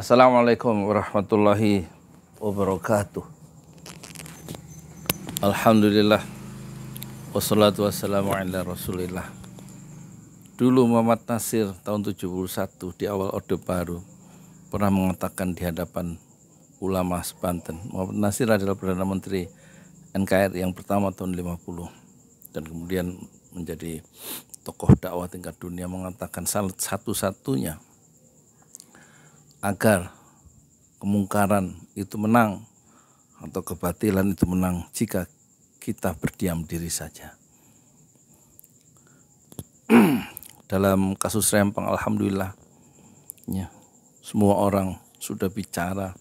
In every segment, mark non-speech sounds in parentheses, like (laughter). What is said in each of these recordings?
Assalamualaikum warahmatullahi wabarakatuh. Alhamdulillah. Wassalatu wassalamu ala rasulillah. Dulu Muhammad Nasir tahun 71 di awal Orde Baru pernah mengatakan di hadapan ulama sebanten. Muhammad Nasir adalah Perdana Menteri NKRI yang pertama tahun 50 dan kemudian menjadi tokoh dakwah tingkat dunia mengatakan satu-satunya agar kemungkaran itu menang atau kebatilan itu menang jika kita berdiam diri saja. (clears throat) Dalam kasus Rempang alhamdulillah ya, semua orang sudah bicara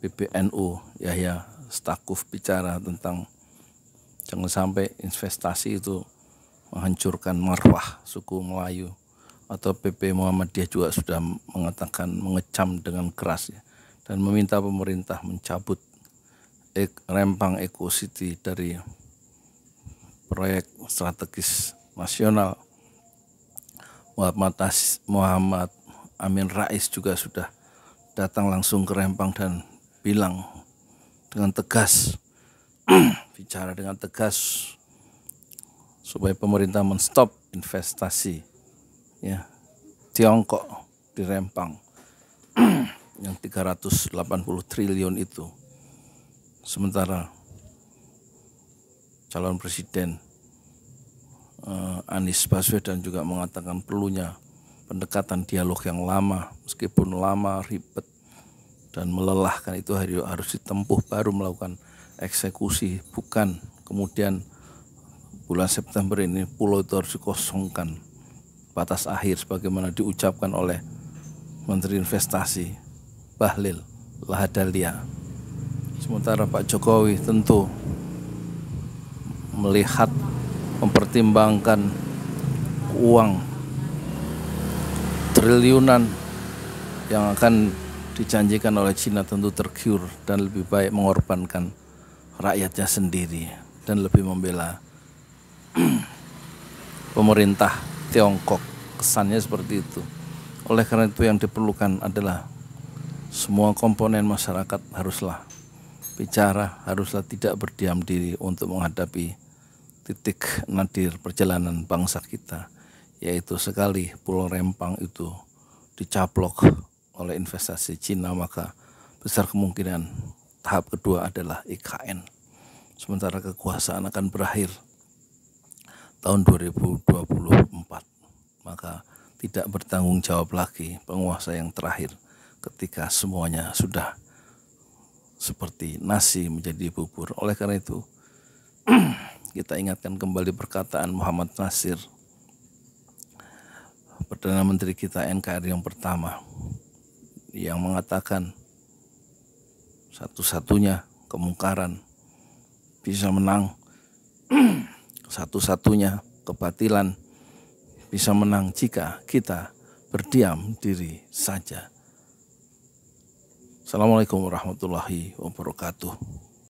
PBNU Yahya Stakuf bicara tentang jangan sampai investasi itu menghancurkan marwah suku Melayu atau PP Muhammadiyah juga sudah mengatakan mengecam dengan keras ya, dan meminta pemerintah mencabut ek, Rempang Eco City dari proyek strategis nasional. Muhammad, Muhammad Amin Rais juga sudah datang langsung ke Rempang dan bilang dengan tegas, (clears throat) bicara dengan tegas supaya pemerintah menstop investasi ya Tiongkok di Rempang (clears throat) yang 380 triliun itu. Sementara calon presiden uh, Anies Baswedan juga mengatakan perlunya pendekatan dialog yang lama meskipun lama ribet dan melelahkan itu harus ditempuh baru melakukan eksekusi bukan kemudian bulan September ini pulau itu harus dikosongkan batas akhir sebagaimana diucapkan oleh Menteri Investasi Bahlil Lahadalia. Sementara Pak Jokowi tentu melihat mempertimbangkan uang triliunan yang akan dijanjikan oleh Cina tentu tergiur dan lebih baik mengorbankan rakyatnya sendiri dan lebih membela (clears throat) pemerintah Tiongkok. Kesannya seperti itu. Oleh karena itu yang diperlukan adalah semua komponen masyarakat haruslah bicara, haruslah tidak berdiam diri untuk menghadapi titik nadir perjalanan bangsa kita, yaitu sekali Pulau Rempang itu dicaplok oleh investasi Cina maka besar kemungkinan tahap kedua adalah IKN. Sementara kekuasaan akan berakhir tahun 2020 tidak bertanggung jawab lagi penguasa yang terakhir ketika semuanya sudah seperti nasi menjadi bubur. Oleh karena itu, (clears throat) kita ingatkan kembali perkataan Muhammad Nasir, Perdana Menteri kita NKRI yang pertama, yang mengatakan satu-satunya kemungkaran bisa menang, (clears throat) satu-satunya kebatilan bisa menang jika kita berdiam diri saja. Assalamualaikum warahmatullahi wabarakatuh.